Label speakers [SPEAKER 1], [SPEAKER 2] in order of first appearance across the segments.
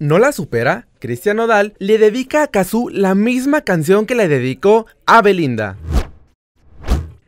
[SPEAKER 1] ¿No la supera? Cristian Odal le dedica a Kazú la misma canción que le dedicó a Belinda.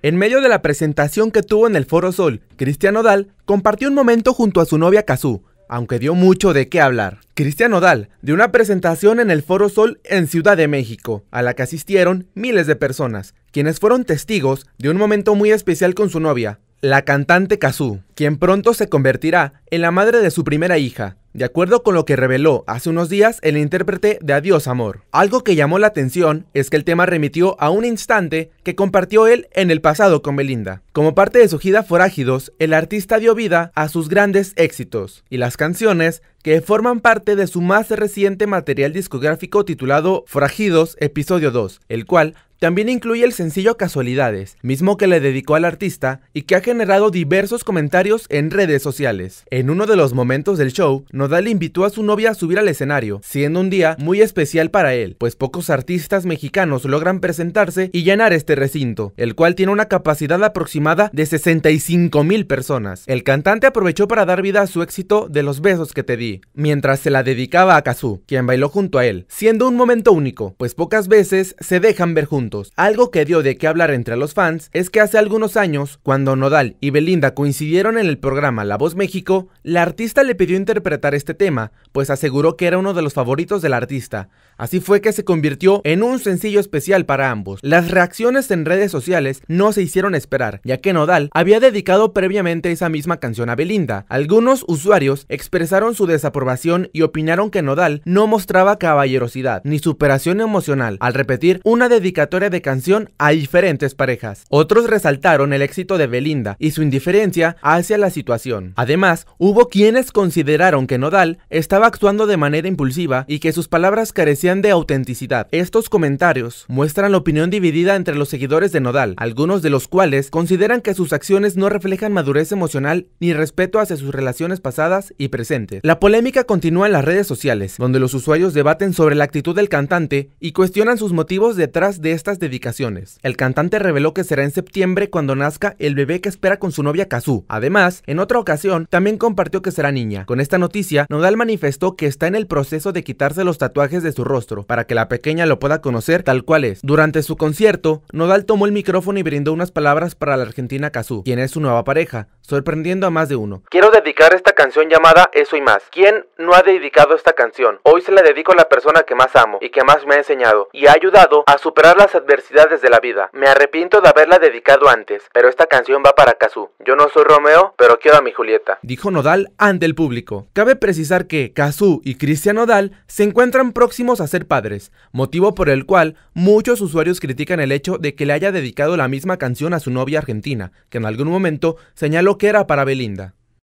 [SPEAKER 1] En medio de la presentación que tuvo en el Foro Sol, Cristian Odal compartió un momento junto a su novia Kazú, aunque dio mucho de qué hablar. Cristian Odal dio una presentación en el Foro Sol en Ciudad de México, a la que asistieron miles de personas, quienes fueron testigos de un momento muy especial con su novia, la cantante Kazú, quien pronto se convertirá en la madre de su primera hija, de acuerdo con lo que reveló hace unos días el intérprete de Adiós Amor. Algo que llamó la atención es que el tema remitió a un instante que compartió él en el pasado con Belinda. Como parte de su gira Forágidos, el artista dio vida a sus grandes éxitos y las canciones que forman parte de su más reciente material discográfico titulado Fragidos Episodio 2, el cual también incluye el sencillo Casualidades, mismo que le dedicó al artista y que ha generado diversos comentarios en redes sociales. En uno de los momentos del show, Nodal invitó a su novia a subir al escenario, siendo un día muy especial para él, pues pocos artistas mexicanos logran presentarse y llenar este recinto, el cual tiene una capacidad aproximada de 65 mil personas. El cantante aprovechó para dar vida a su éxito de los besos que te di, mientras se la dedicaba a Kazu, quien bailó junto a él, siendo un momento único, pues pocas veces se dejan ver juntos. Algo que dio de qué hablar entre los fans es que hace algunos años, cuando Nodal y Belinda coincidieron en el programa La Voz México, la artista le pidió interpretar este tema, pues aseguró que era uno de los favoritos del artista. Así fue que se convirtió en un sencillo especial para ambos. Las reacciones en redes sociales no se hicieron esperar, ya que Nodal había dedicado previamente esa misma canción a Belinda. Algunos usuarios expresaron su desacuerdo aprobación y opinaron que Nodal no mostraba caballerosidad ni superación emocional al repetir una dedicatoria de canción a diferentes parejas. Otros resaltaron el éxito de Belinda y su indiferencia hacia la situación. Además, hubo quienes consideraron que Nodal estaba actuando de manera impulsiva y que sus palabras carecían de autenticidad. Estos comentarios muestran la opinión dividida entre los seguidores de Nodal, algunos de los cuales consideran que sus acciones no reflejan madurez emocional ni respeto hacia sus relaciones pasadas y presentes. La polémica continúa en las redes sociales, donde los usuarios debaten sobre la actitud del cantante y cuestionan sus motivos detrás de estas dedicaciones. El cantante reveló que será en septiembre cuando nazca el bebé que espera con su novia Kazú. Además, en otra ocasión, también compartió que será niña. Con esta noticia, Nodal manifestó que está en el proceso de quitarse los tatuajes de su rostro para que la pequeña lo pueda conocer tal cual es. Durante su concierto, Nodal tomó el micrófono y brindó unas palabras para la argentina Kazú, quien es su nueva pareja, sorprendiendo a más de uno. Quiero dedicar esta canción llamada Eso y más ¿Quién no ha dedicado esta canción? Hoy se la dedico a la persona que más amo y que más me ha enseñado y ha ayudado a superar las adversidades de la vida. Me arrepiento de haberla dedicado antes, pero esta canción va para Cazú. Yo no soy Romeo, pero quiero a mi Julieta. Dijo Nodal ante el público. Cabe precisar que Cazú y Cristian Nodal se encuentran próximos a ser padres, motivo por el cual muchos usuarios critican el hecho de que le haya dedicado la misma canción a su novia argentina, que en algún momento señaló que era para Belinda.